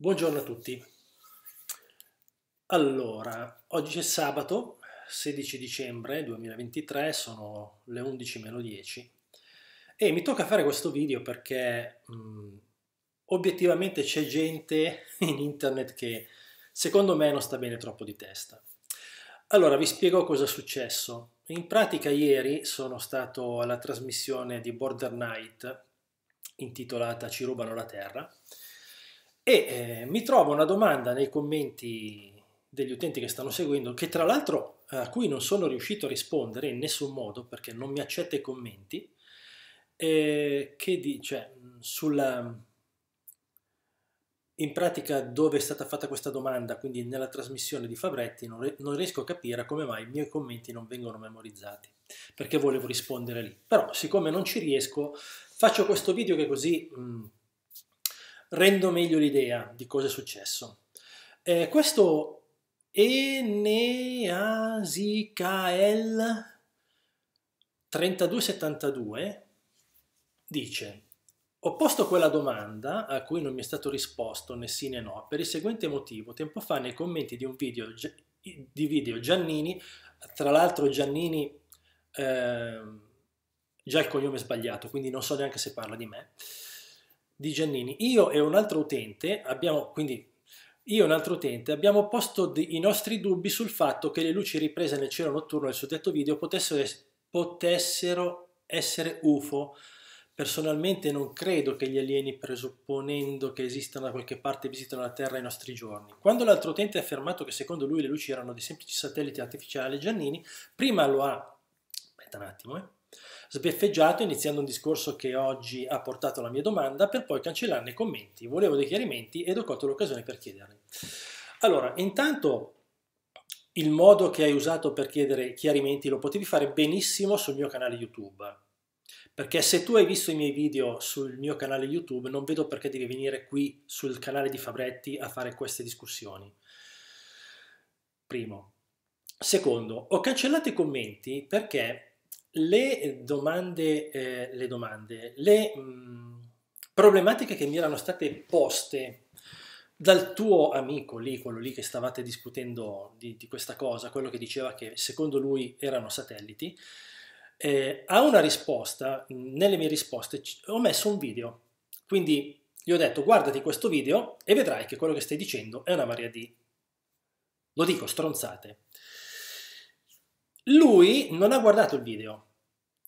Buongiorno a tutti. Allora, oggi è sabato 16 dicembre 2023, sono le 11.10 e mi tocca fare questo video perché mh, mm, obiettivamente c'è gente in internet che secondo me non sta bene troppo di testa. Allora, vi spiego cosa è successo. In pratica ieri sono stato alla trasmissione di Border Night intitolata Ci rubano la terra e eh, mi trovo una domanda nei commenti degli utenti che stanno seguendo, che tra l'altro a cui non sono riuscito a rispondere in nessun modo perché non mi accetta i commenti, eh, che dice cioè, sulla, in pratica dove è stata fatta questa domanda, quindi nella trasmissione di Fabretti, non, non riesco a capire come mai i miei commenti non vengono memorizzati, perché volevo rispondere lì. Però siccome non ci riesco, faccio questo video che così... Mh, rendo meglio l'idea di cosa è successo. Eh, questo Eneasicael 3272 dice ho posto quella domanda, a cui non mi è stato risposto né sì né no, per il seguente motivo. Tempo fa nei commenti di un video, di video Giannini, tra l'altro Giannini eh, già il cognome è sbagliato, quindi non so neanche se parla di me, di Giannini. Io e un altro utente abbiamo, quindi io e un altro utente abbiamo posto i nostri dubbi sul fatto che le luci riprese nel cielo notturno del suddetto video potessero, potessero essere UFO. Personalmente non credo che gli alieni, presupponendo che esistano da qualche parte, visitano la Terra ai nostri giorni. Quando l'altro utente ha affermato che secondo lui le luci erano dei semplici satelliti artificiali, Giannini prima lo ha... aspetta un attimo, eh sbeffeggiato iniziando un discorso che oggi ha portato alla mia domanda per poi cancellarne i commenti. Volevo dei chiarimenti ed ho colto l'occasione per chiederli. Allora, intanto il modo che hai usato per chiedere chiarimenti lo potevi fare benissimo sul mio canale YouTube. Perché se tu hai visto i miei video sul mio canale YouTube, non vedo perché devi venire qui sul canale di Fabretti a fare queste discussioni. Primo. Secondo, ho cancellato i commenti perché le domande, eh, le, domande, le mh, problematiche che mi erano state poste dal tuo amico lì, quello lì che stavate discutendo di, di questa cosa, quello che diceva che secondo lui erano satelliti, eh, a una risposta, nelle mie risposte ho messo un video, quindi gli ho detto guardati questo video e vedrai che quello che stai dicendo è una varia di, lo dico, stronzate. Lui non ha guardato il video,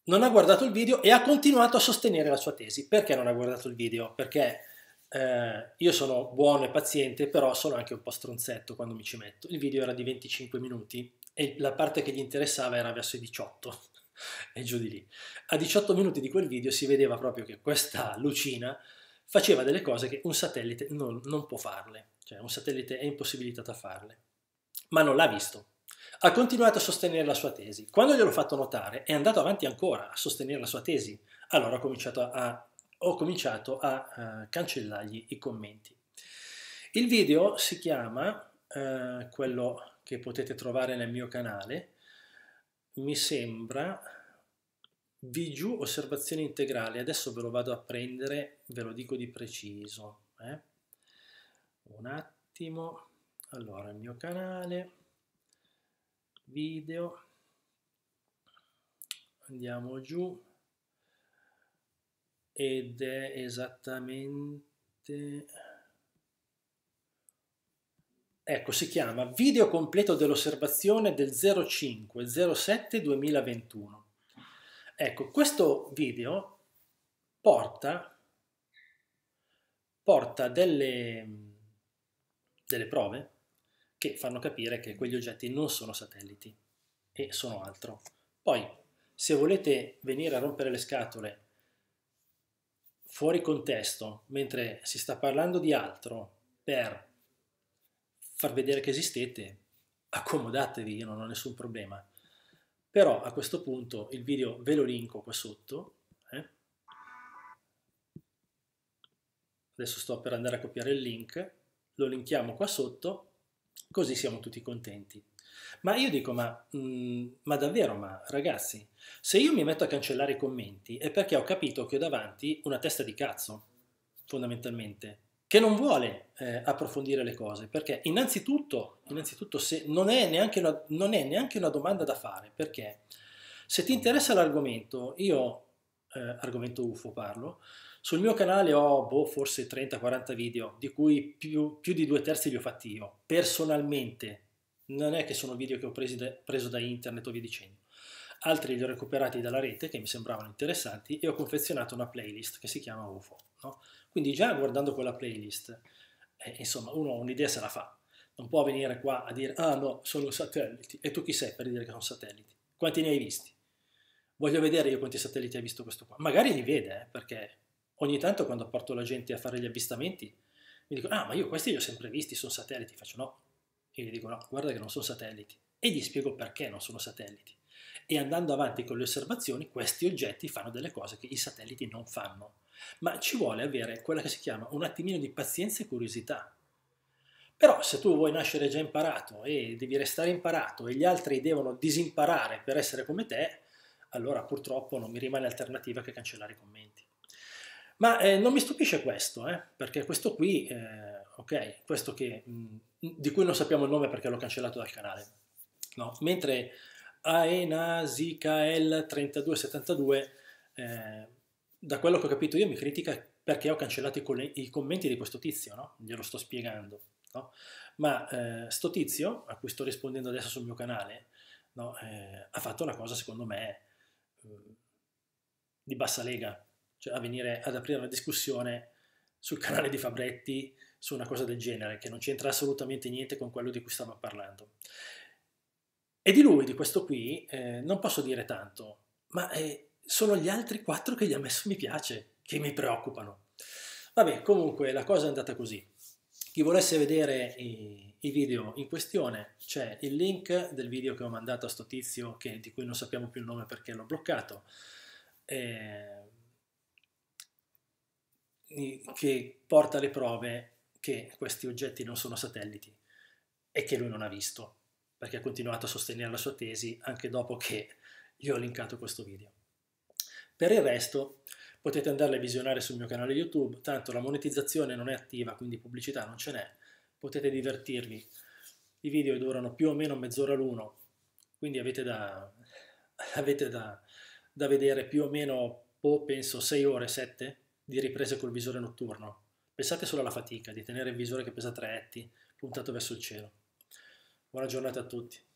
non ha guardato il video e ha continuato a sostenere la sua tesi. Perché non ha guardato il video? Perché eh, io sono buono e paziente, però sono anche un po' stronzetto quando mi ci metto. Il video era di 25 minuti e la parte che gli interessava era verso i 18 e giù di lì. A 18 minuti di quel video si vedeva proprio che questa lucina faceva delle cose che un satellite non, non può farle, cioè un satellite è impossibilitato a farle, ma non l'ha visto ha continuato a sostenere la sua tesi. Quando gliel'ho fatto notare, è andato avanti ancora a sostenere la sua tesi. Allora ho cominciato a, ho cominciato a uh, cancellargli i commenti. Il video si chiama, uh, quello che potete trovare nel mio canale, mi sembra VGU osservazione integrale. Adesso ve lo vado a prendere, ve lo dico di preciso. Eh? Un attimo. Allora, il mio canale video andiamo giù ed è esattamente ecco si chiama video completo dell'osservazione del 05 07 2021 ecco questo video porta porta delle, delle prove che fanno capire che quegli oggetti non sono satelliti e sono altro. Poi, se volete venire a rompere le scatole fuori contesto, mentre si sta parlando di altro, per far vedere che esistete, accomodatevi, io non ho nessun problema. Però a questo punto il video ve lo linko qua sotto. Eh? Adesso sto per andare a copiare il link, lo linkiamo qua sotto Così siamo tutti contenti. Ma io dico, ma, mm, ma, davvero, ma ragazzi, se io mi metto a cancellare i commenti è perché ho capito che ho davanti una testa di cazzo, fondamentalmente, che non vuole eh, approfondire le cose, perché innanzitutto, innanzitutto se, non, è neanche una, non è neanche una domanda da fare, perché se ti interessa l'argomento, io eh, argomento UFO parlo. Sul mio canale ho boh, forse 30-40 video, di cui più, più, di due terzi li ho fatti io, personalmente. Non è che sono video che ho da, preso da internet o via dicendo. Altri li ho recuperati dalla rete che mi sembravano interessanti e ho confezionato una playlist che si chiama UFO. No? Quindi già guardando quella playlist, eh, insomma, uno un'idea se la fa. Non può venire qua a dire, ah no, sono satelliti. E tu chi sei per dire che sono satelliti? Quanti ne hai visti? voglio vedere io quanti satelliti ha visto questo qua. Magari li vede, eh, perché ogni tanto quando porto la gente a fare gli avvistamenti, mi dicono, ah, ma io questi li ho sempre visti, sono satelliti. Faccio no. E gli dico, no, guarda che non sono satelliti. E gli spiego perché non sono satelliti. E andando avanti con le osservazioni, questi oggetti fanno delle cose che i satelliti non fanno. Ma ci vuole avere quella che si chiama un attimino di pazienza e curiosità. Però se tu vuoi nascere già imparato e devi restare imparato e gli altri devono disimparare per essere come te, allora purtroppo non mi rimane alternativa che cancellare i commenti. Ma eh, non mi stupisce questo, eh, perché questo qui, eh, ok, questo che, mh, mm, di cui non sappiamo il nome perché l'ho cancellato dal canale, no? mentre Aenasikael3272, eh, da quello che ho capito io, mi critica perché ho cancellato i, i commenti di questo tizio, no? glielo sto spiegando. No? Ma eh, sto tizio, a cui sto rispondendo adesso sul mio canale, no? Eh, ha fatto una cosa secondo me eh, di bassa lega, cioè a venire ad aprire una discussione sul canale di Fabretti su una cosa del genere, che non c'entra assolutamente niente con quello di cui stavo parlando. E di lui, di questo qui, eh, non posso dire tanto, ma eh, sono gli altri quattro che gli ha messo mi piace, che mi preoccupano. Vabbè, comunque la cosa è andata così. Chi volesse vedere i, i video in questione c'è il link del video che ho mandato a sto tizio che, di cui non sappiamo più il nome perché l'ho bloccato. Eh, che porta le prove che questi oggetti non sono satelliti e che lui non ha visto, perché ha continuato a sostenere la sua tesi anche dopo che gli ho linkato questo video. Per il resto Potete andarle a visionare sul mio canale YouTube, tanto la monetizzazione non è attiva, quindi pubblicità non ce n'è, potete divertirvi. I video durano più o meno mezz'ora l'uno, quindi avete da, avete da, da vedere più o meno, oh, penso, 6 ore, 7 di riprese col visore notturno. Pensate solo alla fatica di tenere il visore che pesa 3 etti puntato verso il cielo. Buona giornata a tutti.